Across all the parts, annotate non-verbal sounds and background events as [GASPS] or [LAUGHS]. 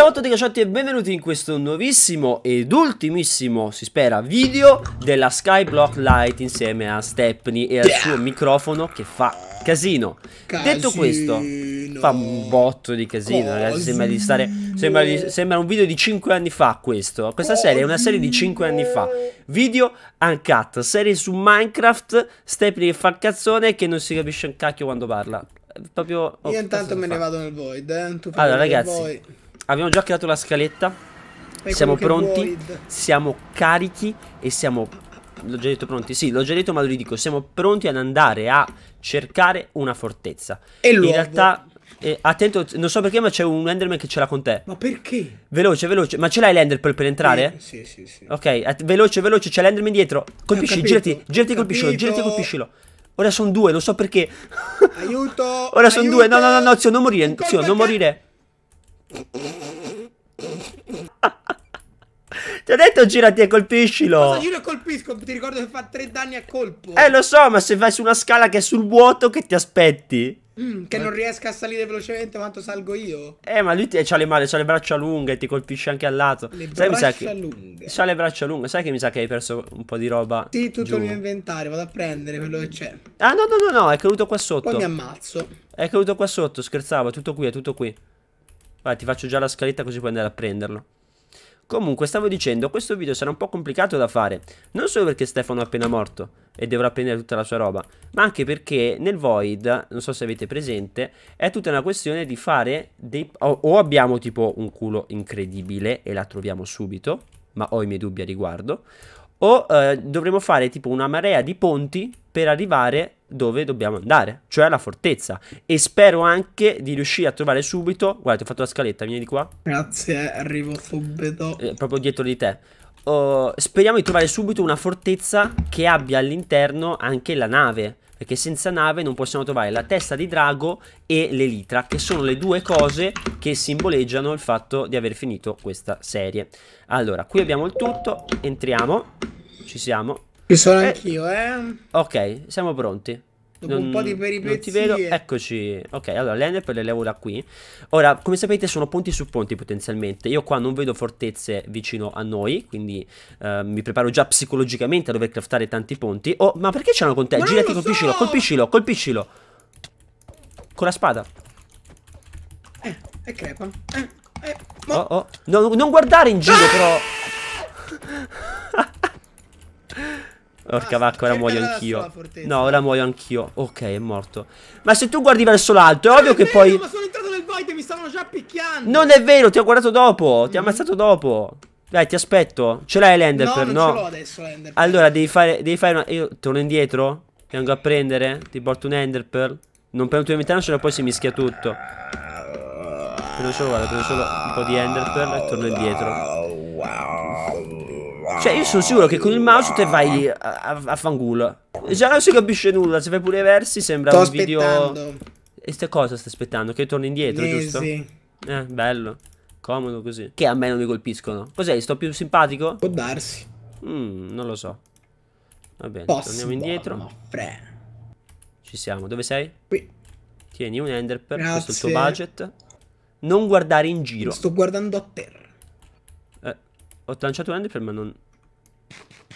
Ciao a tutti cacciotti e benvenuti in questo nuovissimo ed ultimissimo, si spera, video della Skyblock Light insieme a Stepney e al suo microfono che fa casino. casino. Detto questo, fa un botto di casino, Così. ragazzi, sembra di stare sembra, di, sembra un video di 5 anni fa questo. Questa serie è una serie di 5 anni fa. Video uncut, serie su Minecraft, Stepney che fa cazzone che non si capisce un cacchio quando parla. Proprio, oh, Io intanto me fa? ne vado nel void, eh? Allora, ragazzi, abbiamo già creato la scaletta. È siamo pronti. Siamo carichi e siamo. L'ho già detto pronti. Sì, l'ho già detto, ma lo ridico. Siamo pronti ad andare a cercare una fortezza. E In realtà. Eh, attento, non so perché, ma c'è un Enderman che ce l'ha con te. Ma perché? Veloce, veloce. Ma ce l'hai l'Enderpearl per entrare? Eh, sì, sì, sì. Ok, veloce, veloce. C'è l'Enderman dietro. Colpisci, girati, girati, colpiscilo, girati, colpiscilo. Ora sono due, non so perché. Aiuto! [LAUGHS] Ora sono due. No, no, no, no, zio, non morire. Zio, non morire. Ti ho detto girati e colpiscilo. Cosa giro e colpisco? Ti ricordo che fa tre danni a colpo. Eh, lo so, ma se vai su una scala che è sul vuoto, che ti aspetti? Mm, che non riesca a salire velocemente quanto salgo io. Eh, ma lui ti, ha le mani, le braccia lunghe e ti colpisce anche al lato. Le sai, braccia che, lunghe. Ha le braccia lunghe, sai che mi sa che hai perso un po' di roba. Sì, tutto giù. il mio inventario, vado a prendere quello che c'è. Ah, no, no, no, no, è caduto qua sotto. Poi mi ammazzo. È caduto qua sotto, scherzavo, è tutto qui, è tutto qui. Vai, ti faccio già la scaletta così puoi andare a prenderlo. Comunque, stavo dicendo, questo video sarà un po' complicato da fare, non solo perché Stefano è appena morto e dovrà prendere tutta la sua roba, ma anche perché nel Void, non so se avete presente, è tutta una questione di fare dei... o, o abbiamo tipo un culo incredibile e la troviamo subito, ma ho i miei dubbi a riguardo, o eh, dovremo fare tipo una marea di ponti per arrivare dove dobbiamo andare, cioè alla fortezza. E spero anche di riuscire a trovare subito. Guarda, ti ho fatto la scaletta, vieni di qua. Grazie, arrivo subito. Eh, proprio dietro di te. Uh, speriamo di trovare subito una fortezza che abbia all'interno anche la nave perché senza nave non possiamo trovare la testa di drago e l'elitra, che sono le due cose che simboleggiano il fatto di aver finito questa serie. Allora, qui abbiamo il tutto, entriamo, ci siamo. Ci sono eh, anch'io, eh. Ok, siamo pronti. Dopo non, un po' di peripezie. Eccoci. Ok, allora l'Enep le levo da qui. Ora, come sapete, sono ponti su ponti potenzialmente. Io qua non vedo fortezze vicino a noi, quindi eh, mi preparo già psicologicamente a dover craftare tanti ponti. Oh, ma perché c'erano con te? Ma Girati, colpiscilo, so! colpiscilo, colpiscilo. Con la spada. Eh, è crepa. Eh, eh, ma... Oh, oh. No, non guardare in giro, ah! però. [LAUGHS] Porca vacca, ora muoio anch'io. No, ora muoio anch'io. Ok, è morto. Ma se tu guardi verso l'alto, è non ah, ovvio è che vero, poi. Ma sono entrato nel void e mi stavano già picchiando. Non è vero, ti ho guardato dopo. Ti mm. ho mm-hmm. ammazzato dopo. Dai, ti aspetto. Ce l'hai l'ender no, per no? Non ce l'ho adesso l'ender Allora, devi fare. Devi fare una... Io torno indietro. Ti vengo a prendere. Ti porto un ender pearl. Non per un tuo se no poi si mischia tutto. Prendo solo, guarda, prendo solo un po' di ender pearl e torno indietro. Wow. Cioè, io sono sicuro che con il mouse te vai a, a, a fangulo. Già non si capisce nulla, se fai pure i versi sembra sto un aspettando. video... E sta cosa stai aspettando? Che torni indietro, Easy. giusto? Eh, bello. Comodo così. Che a me non mi colpiscono. Cos'hai? Sto più simpatico? Può darsi. Mm, non lo so. Va bene, Possible, torniamo indietro. No, Ci siamo. Dove sei? Qui. Tieni un enderpearl. per questo è il tuo budget. Non guardare in giro. Sto guardando a terra. Ho lanciato un enderpearl ma non...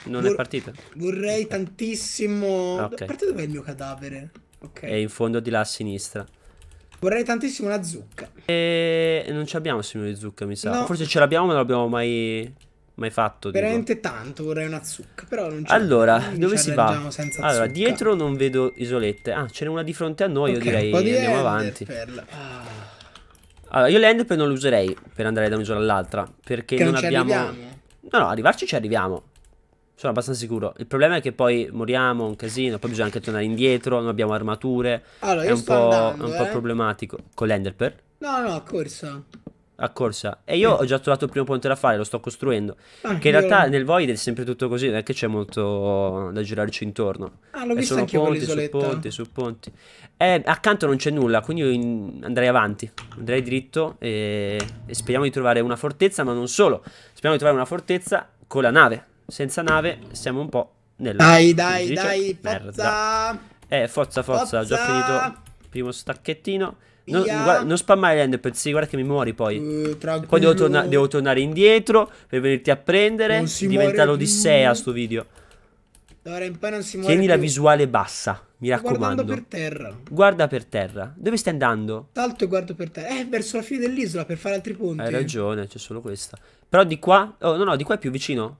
Non Vor è partita. Vorrei tantissimo... Ah, okay. A parte dov'è il mio cadavere? Okay. È in fondo di là a sinistra. Vorrei tantissimo una zucca. E non ci abbiamo signore di zucca, mi sa. No. Forse ce l'abbiamo, ma non l'abbiamo mai mai fatto. Veramente dico. tanto vorrei una zucca, però non c'è. Allora, non dove si va? Allora, zucca. dietro non vedo isolette. Ah, ce n'è una di fronte a noi, okay, io direi. Di andiamo avanti. Ah. Allora, io l'endper non lo userei per andare da un'isola all'altra. Perché che non, non abbiamo. Arriviamo. No, no, arrivarci ci arriviamo. Sono abbastanza sicuro. Il problema è che poi moriamo, un casino. Poi bisogna anche tornare indietro. Non abbiamo armature. Allora, è, un po', andando, è un eh? po' problematico. Con l'enderper? No, no, corsa a corsa. E io ho già trovato il primo ponte da fare, lo sto costruendo. Ah, che in realtà nel Void è sempre tutto così, non è che c'è molto da girarci intorno. Ah, l'ho visto anche ponti, su ponti, su ponti. Eh, accanto non c'è nulla, quindi io in... andrei avanti, andrei dritto e... e speriamo di trovare una fortezza, ma non solo. Speriamo di trovare una fortezza con la nave. Senza nave siamo un po' nella... Dai, dai, dice, dai, forza! Merda. Eh, forza, forza, forza, ho già finito il primo stacchettino. Non, guarda, non spammare le NPC, guarda che mi muori poi. Uh, poi devo, torna devo, tornare indietro per venirti a prendere. Diventa l'odissea sto video. Allora, in poi non si muore Tieni più. la visuale bassa, mi raccomando. Guarda per terra. Guarda per terra. Dove stai andando? Tanto guardo per terra. Eh, verso la fine dell'isola per fare altri punti. Hai ragione, c'è solo questa. Però di qua... Oh, no, no, di qua è più vicino.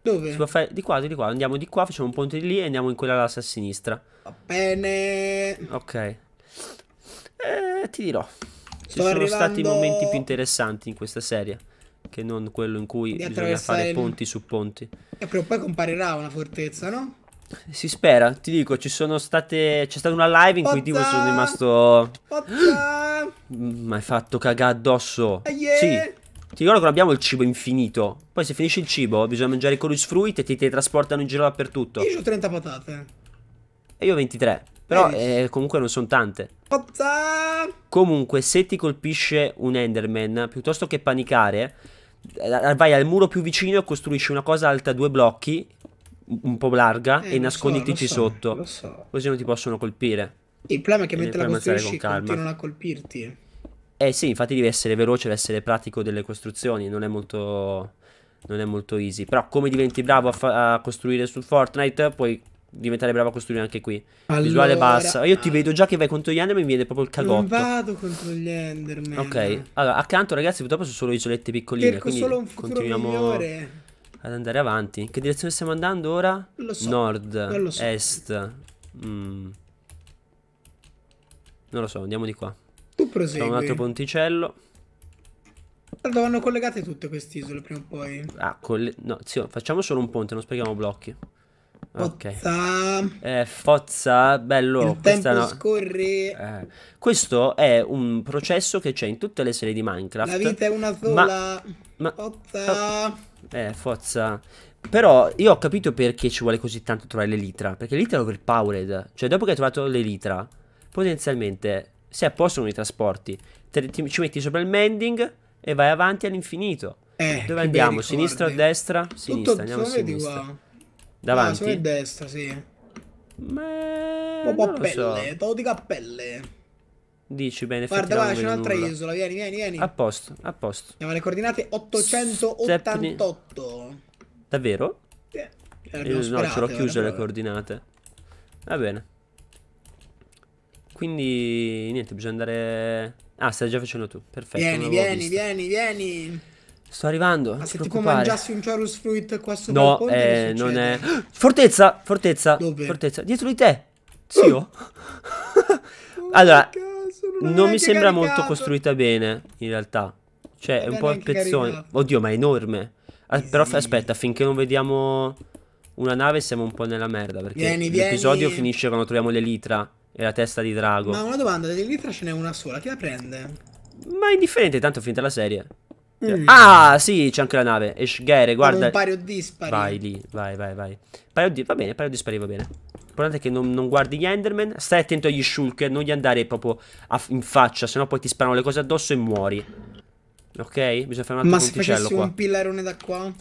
Dove? Fare... Di qua, di qua. Andiamo di qua, facciamo un ponte di lì e andiamo in quella lassa a sinistra. Va bene. Ok. Eh, ti dirò. Ci sono arrivando... stati momenti più interessanti in questa serie che non quello in cui bisogna fare il... ponti su ponti. E eh, però poi comparirà una fortezza, no? Si spera, ti dico, ci sono state. C'è stata una live in Pozza! cui tipo sono rimasto. Pozza! Ma mm, hai fatto cagare addosso. Eh, yeah! Sì. Ti ricordo che non abbiamo il cibo infinito. Poi se finisce il cibo bisogna mangiare i chorus fruit e ti teletrasportano in giro dappertutto. Io ho 30 patate. E io 23. Però eh. eh, comunque non sono tante. Forza! Comunque, se ti colpisce un Enderman, piuttosto che panicare, eh, vai al muro più vicino e costruisci una cosa alta due blocchi, un po' larga, eh, e nasconditici so, sotto. Lo so. Così non ti possono colpire. Il problema è che e mentre la costruisci con continuano a colpirti. Eh sì, infatti devi essere veloce, devi essere pratico delle costruzioni, non è molto... Non è molto easy. Però come diventi bravo a, a costruire su Fortnite, puoi diventare bravo a costruire anche qui. Allora, Visuale bassa. Io ti ah. vedo già che vai contro gli Enderman, e mi viene proprio il cagotto. Non vado contro gli Enderman. Ok, allora accanto ragazzi purtroppo sono solo isolette piccoline. Cerco quindi solo un continuiamo migliore. ad andare avanti. In che direzione stiamo andando ora? Lo so. Nord, non lo so. est. Mm. Non lo so, andiamo di qua. Tu prosegui. Facciamo un altro ponticello. Allora vanno collegate tutte queste isole prima o poi. Ah, coll- no, zio, facciamo solo un ponte, non sprechiamo blocchi. Fozza. Okay. Eh, Fozza, bello. Il no... scorre. Eh. Questo è un processo che c'è in tutte le serie di Minecraft. La vita è una sola. Ma... Ma... Fozza. Oh. Eh, Fozza. Però io ho capito perché ci vuole così tanto trovare l'elitra. Perché l'elitra è overpowered. Cioè, dopo che hai trovato l'elitra, potenzialmente, se a posto con i trasporti, te, ti, ci metti sopra il mending e vai avanti all'infinito. Eh, Dove andiamo? Sinistra o destra? Sinistra, Tutto andiamo a sinistra. Di qua. Davanti. Ah, sono a destra, sì. Ma... Proprio a pelle, so. Toti cappelle. Dici bene, Guarda, là, c'è un'altra isola, vieni, vieni, vieni. A posto, a posto. Andiamo alle coordinate 888. Stepni... Davvero? Eh, eh Io, sperate, no, ce l'ho chiuso le eh, coordinate. Va bene. Quindi, niente, bisogna andare... Ah, stai già facendo tu, perfetto. Vieni, vieni, vieni, vieni, vieni. Sto arrivando. Ma se tipo mangiassi un Chorus Fruit qua sopra no, ponte, eh, non è. [GASPS] Fortezza! Fortezza! Dove? Fortezza! Dietro di te! Zio! Oh, [LAUGHS] [LAUGHS] allora, oh, non, non mi sembra caricato. molto costruita bene, in realtà. Cioè, è un po' a pezzoni. Oddio, ma è enorme. Ah, sì. Però aspetta, finché non vediamo una nave siamo un po' nella merda, perché l'episodio finisce quando troviamo l'elitra e la testa di drago. Ma una domanda, dell'elitra ce n'è una sola, chi la prende? Ma è indifferente, tanto è finita la serie. Cioè, mm. Ah, sì, c'è anche la nave. Eshgere, guarda. un paio o dispari. Vai lì, vai, vai, vai. Pari di... Va bene, pari o dispari va bene. L'importante è che non, non, guardi gli Enderman. Stai attento agli shulker, non gli andare proprio in faccia, sennò poi ti sparano le cose addosso e muori. Ok? Bisogna fare un attimo. Ma conticello qua. Ma un pilarone da qua?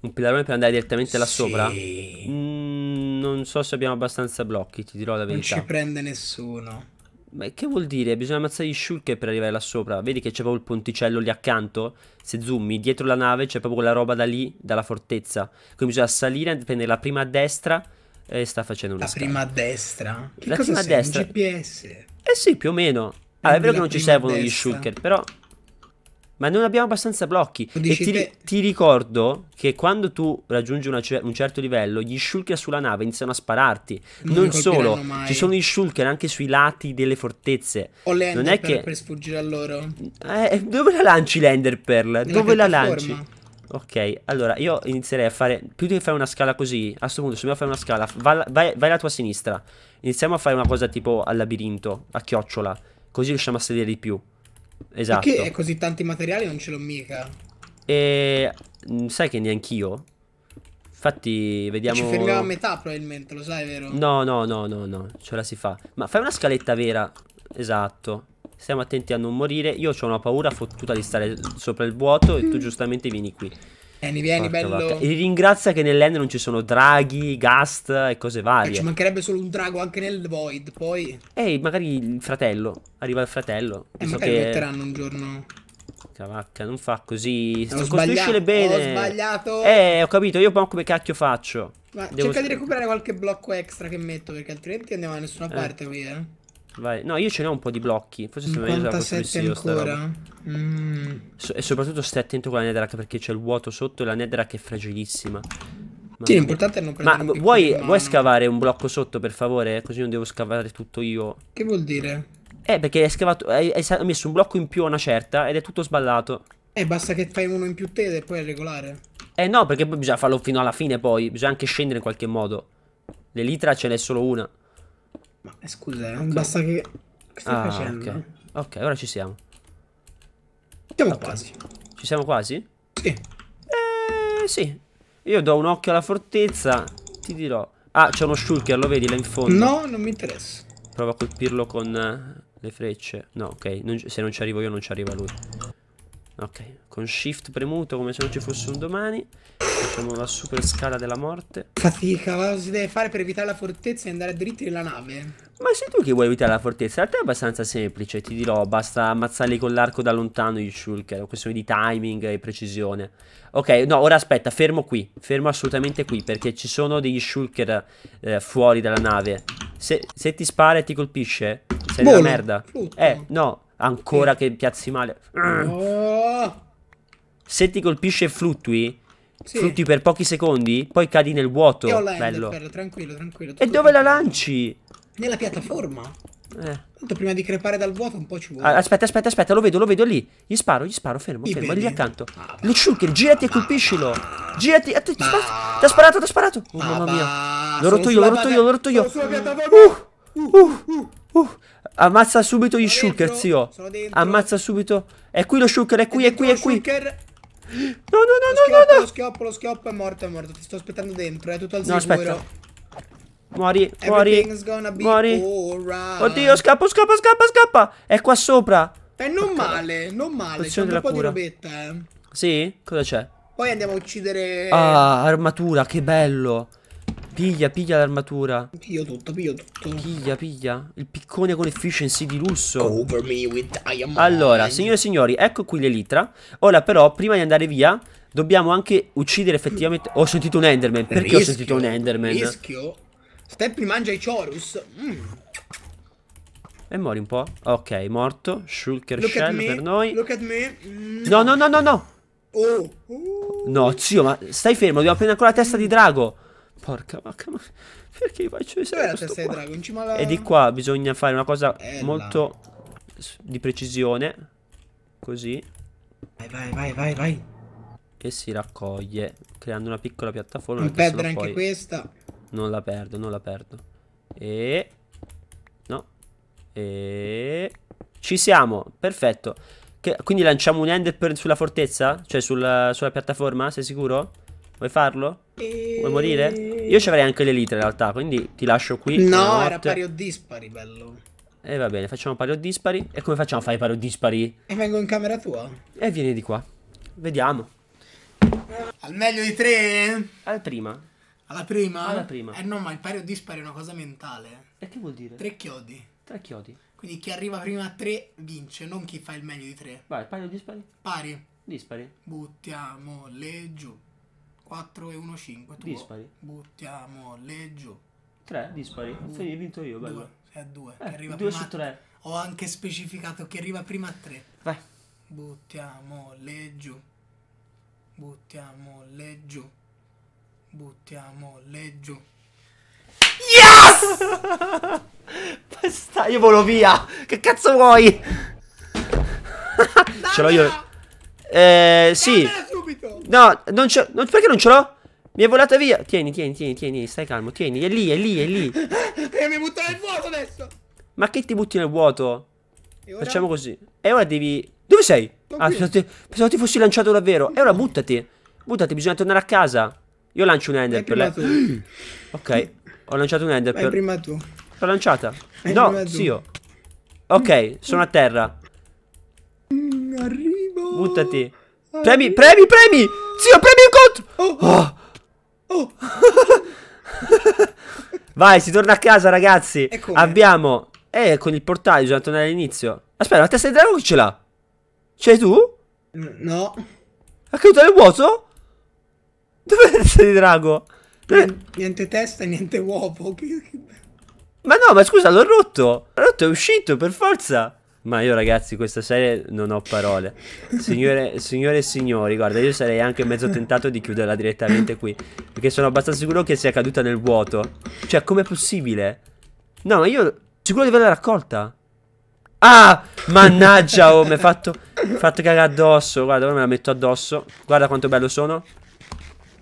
Un pilarone per andare direttamente là sì. sopra? Mm, non so se abbiamo abbastanza blocchi, ti dirò la verità. Non ci prende nessuno. Ma che vuol dire? Bisogna ammazzare gli shulker per arrivare là sopra. Vedi che c'è proprio il ponticello lì accanto? Se zoomi, dietro la nave c'è proprio quella roba da lì, dalla fortezza. Quindi bisogna salire, prendere la prima a destra e sta facendo una La scala. prima a destra? Che la prima a destra. GPS? Eh sì, più o meno. Ah, è vero che non ci servono destra. gli shulker, però ma non abbiamo abbastanza blocchi. e ti, ti, ricordo che quando tu raggiungi cer- un certo livello, gli shulker sulla nave iniziano a spararti. Non, non solo, mai. ci sono gli shulker anche sui lati delle fortezze. O le non è per, che... per sfuggire a loro. Eh, dove la lanci l'Ender Pearl? Dove la lanci? Ok, allora io inizierei a fare. Più che fare una scala così, a questo punto, se dobbiamo fare una scala, vai, vai, vai alla tua sinistra. Iniziamo a fare una cosa tipo al labirinto, a chiocciola. Così riusciamo a sedere di più. Esatto. Perché così tanti materiali non ce l'ho mica? E mm, sai che neanch'io? Infatti, vediamo. Ci fermiamo a metà, probabilmente, lo sai, vero? No, no, no, no, no, ce la si fa. Ma fai una scaletta vera. Esatto. Stiamo attenti a non morire. Io ho una paura fottuta di stare sopra il vuoto e tu mm. giustamente vieni qui. Vieni, eh, vieni, Porca bello. Vacca. E ringrazia che nell'end non ci sono draghi, gast e cose eh, varie. E ci mancherebbe solo un drago anche nel void, poi... Ehi, magari il fratello. Arriva il fratello. E eh, so magari che... metteranno un giorno... Cavacca, non fa così. Ho Costruiscile bene. Ho sbagliato. Eh, ho capito. Io poi come cacchio faccio? Ma Devo... cerca di recuperare qualche blocco extra che metto, perché altrimenti andiamo da nessuna eh. parte qui, eh. Vai. No, io ce ne ho un po' di blocchi. Forse se me la costruissi io ancora. Mm. So e soprattutto stai attento con la netherrack perché c'è il vuoto sotto e la netherrack è fragilissima. Ma sì, l'importante è non prendere Ma vuoi, vuoi scavare un blocco sotto, per favore? Così non devo scavare tutto io. Che vuol dire? Eh, perché hai, scavato, hai, hai messo un blocco in più a una certa ed è tutto sballato. Eh, basta che fai uno in più te e poi è regolare. Eh no, perché poi bisogna farlo fino alla fine poi. Bisogna anche scendere in qualche modo. L'elitra ce n'è solo una. Ma eh, scusa, eh, okay. basta che... Che stai ah, facendo? Okay. ok, ora ci siamo. Siamo okay. quasi. Ci siamo quasi? Sì. Eh, sì. Io do un occhio alla fortezza, ti dirò. Ah, c'è uno shulker, lo vedi là in fondo? No, non mi interessa. Prova a colpirlo con eh, le frecce. No, ok, non, se non ci arrivo io non ci arriva lui. Ok, con shift premuto come se non ci fosse un domani. Facciamo la super scala della morte. Fatica, cosa si deve fare per evitare la fortezza e andare dritti nella nave? Ma sei tu che vuoi evitare la fortezza? In realtà è abbastanza semplice, ti dirò, basta ammazzarli con l'arco da lontano gli shulker, è questione di timing e precisione. Ok, no, ora aspetta, fermo qui, fermo assolutamente qui, perché ci sono degli shulker eh, fuori dalla nave. Se, se, ti spara e ti colpisce, sei Buono. della merda. Tutto. Eh, no, Ancora che piazzi male. Oh. Se ti colpisce e fluttui, sì. fluttui per pochi secondi, poi cadi nel vuoto. Io ho Bello. Perla, tranquillo, tranquillo. E dove la lanci? Nella piattaforma. Eh. Tanto prima di crepare dal vuoto un po' ci vuole. Ah, aspetta, aspetta, aspetta, lo vedo, lo vedo lì. Gli sparo, gli sparo, fermo, Mi fermo, lì accanto. Ah, lo shulker, girati e ah, colpiscilo. Girati, eh, ah. ti ha sparato, ti ha sparato. Oh mamma mia. L'ho rotto io, l'ho rotto io, l'ho rotto io. Uh, uh, uh, uh. Ammazza subito gli sono dentro, zio. Ammazza subito. È qui lo shulker, è qui, è, è qui, è qui. No, no, no, lo no, schioppo, no, Lo schioppo, lo schioppo è morto, è morto. Ti sto aspettando dentro, è tutto al no, sicuro. No, aspetta. Muori, muori, muori. Right. Oddio, scappo, scappa, scappa, scappa. È qua sopra. E eh, non Porca male, non male. C'è un po' cura. di robetta, eh. Sì? Cosa c'è? Poi andiamo a uccidere... Ah, armatura, che bello. Piglia, piglia l'armatura. Piglia tutto, piglia tutto. Piglia, piglia. Il piccone con efficiency di lusso. allora, signore e signori, ecco qui l'elitra. Ora però, prima di andare via, dobbiamo anche uccidere effettivamente... Ho sentito un Enderman. Perché rischio, ho sentito un Enderman? Rischio. Steppi mangia i Chorus. Mm. E mori un po'. Ok, morto. Shulker look Shell per noi. Look at me. Mm. No, no, no, no, no. Oh. Oh. No, zio, ma stai fermo. Dobbiamo prendere ancora la testa di drago. Porca vacca, ma perché faccio esatto Dove sei, Drago? In E di qua bisogna fare una cosa Bella. molto di precisione. Così. Vai, vai, vai, vai, vai. Che si raccoglie creando una piccola piattaforma. Non perdere anche questa. Non la perdo, non la perdo. E... No. E... Ci siamo, perfetto. Che... Quindi lanciamo un ender per... sulla fortezza? Cioè sulla... sulla piattaforma, sei sicuro? Vuoi farlo? E... Vuoi morire? Io ci avrei anche l'elite in realtà, quindi ti lascio qui. No, era pari o dispari, bello. E eh, va bene, facciamo pari o dispari. E come facciamo a fare pari o dispari? E vengo in camera tua. E vieni di qua. Vediamo. Al meglio di tre? Al prima. Alla prima? Alla prima. Eh no, ma il pari o dispari è una cosa mentale. E che vuol dire? Tre chiodi. Tre chiodi. Quindi chi arriva prima a tre vince, non chi fa il meglio di tre. Vai, pari o dispari? Pari. Dispari. Buttiamo le giù. 4 e 1, 5. Tu dispari. Buttiamo leggio. 3 dispari. Due. Hai vinto io, bello. 2, sei a 2. Eh, arriva 2 su 3. Ho anche specificato che arriva prima a 3. Vai. Buttiamo leggio. Buttiamo leggio. Buttiamo leggio. Yes! [LAUGHS] Basta, io volo via. Che cazzo vuoi? Ce l'ho io. Eh, sì. No, non ce l'ho. Perché non ce l'ho? Mi è volata via. Tieni, tieni, tieni, tieni. Stai calmo, tieni. È lì, è lì, è lì. E [LAUGHS] mi butto nel vuoto adesso. Ma che ti butti nel vuoto? Facciamo così. E ora devi... Dove sei? Ah, pensavo pensavo ti fossi lanciato davvero. E ora buttati. Buttati, bisogna tornare a casa. Io lancio un ender per lei. [GASPS] Ok, ho lanciato un ender per... prima tu. L'ho lanciata. Vai no, zio. Ok, sono a terra. Mm, arrivo. Buttati. Premi, premi, premi! Zio, premi il conto! Oh. Oh. [LAUGHS] Vai, si torna a casa, ragazzi. Abbiamo... Eh, con il portale bisogna tornare all'inizio. Aspetta, la testa di drago chi ce l'ha? C'hai tu? Mm, no. Ha caduto nel vuoto? Dove è la testa di drago? N eh. niente testa niente uovo. [LAUGHS] ma no, ma scusa, l'ho rotto. L'ho rotto, è uscito, per forza. Ma io ragazzi, questa serie non ho parole. Signore, signore, e signori, guarda, io sarei anche mezzo tentato di chiuderla direttamente qui. Perché sono abbastanza sicuro che sia caduta nel vuoto. Cioè, com'è possibile? No, ma io... Sicuro di averla raccolta. Ah! Mannaggia, oh, mi hai fatto... fatto cagare addosso. Guarda, ora me la metto addosso. Guarda quanto bello sono.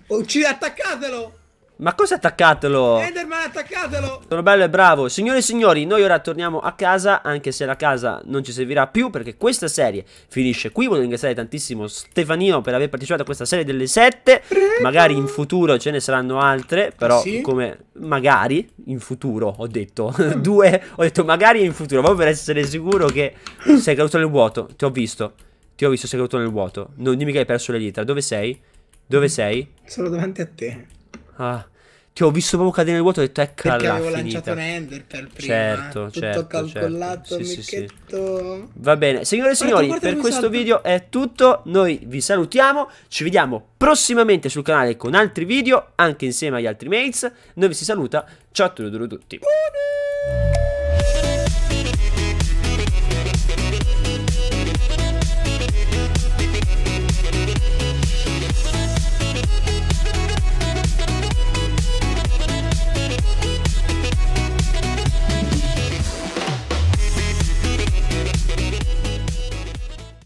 Uccide, attaccatelo! Ma cosa attaccatelo? Enderman attaccatelo Sono bello e bravo Signore e signori Noi ora torniamo a casa Anche se la casa non ci servirà più Perché questa serie finisce qui Voglio ringraziare tantissimo Stefanino Per aver partecipato a questa serie delle 7 Magari in futuro ce ne saranno altre Però sì? come Magari in futuro Ho detto [LAUGHS] Due Ho detto magari in futuro Proprio per essere sicuro che Sei caduto nel vuoto Ti ho visto Ti ho visto sei caduto nel vuoto Non dimmi che hai perso le dita Dove sei? Dove sei? Sono davanti a te Ah. Ti ho visto proprio cadere nel vuoto e ho detto ecco, Perché avevo finita. lanciato un ender per prima. Certo, Tutto certo. certo. calcolato, certo. Sì, sì, sì. Va bene, signore e signori, per questo salto. video è tutto. Noi vi salutiamo. Ci vediamo prossimamente sul canale con altri video, anche insieme agli altri mates. Noi vi si saluta. Ciao a tutti.